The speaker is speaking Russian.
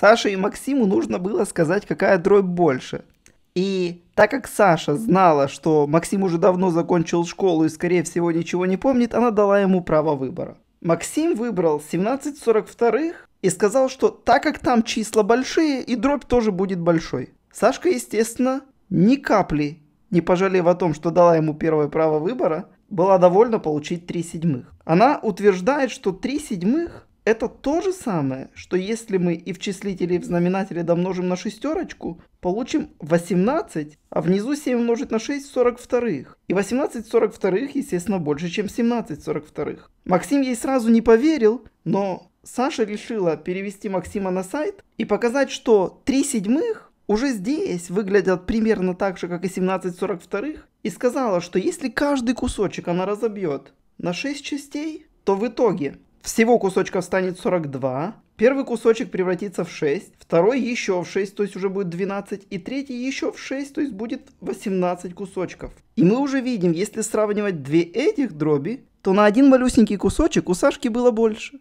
Саше и Максиму нужно было сказать, какая дробь больше. И так как Саша знала, что Максим уже давно закончил школу и, скорее всего, ничего не помнит, она дала ему право выбора. Максим выбрал 1742 и сказал, что так как там числа большие, и дробь тоже будет большой. Сашка, естественно, ни капли, не пожалев о том, что дала ему первое право выбора, была довольна получить 3 седьмых. Она утверждает, что 3 седьмых это то же самое, что если мы и в числителе, и в знаменателе домножим на шестерочку, получим 18, а внизу 7 умножить на 6 – 42. И 18 42, естественно, больше, чем 17 42. Максим ей сразу не поверил, но Саша решила перевести Максима на сайт и показать, что 3 седьмых уже здесь выглядят примерно так же, как и 17/42, и сказала, что если каждый кусочек она разобьет на 6 частей, то в итоге всего кусочков станет 42. Первый кусочек превратится в 6, второй еще в 6, то есть уже будет 12, и третий еще в 6, то есть будет 18 кусочков. И мы уже видим, если сравнивать две этих дроби, то на один малюсенький кусочек у Сашки было больше.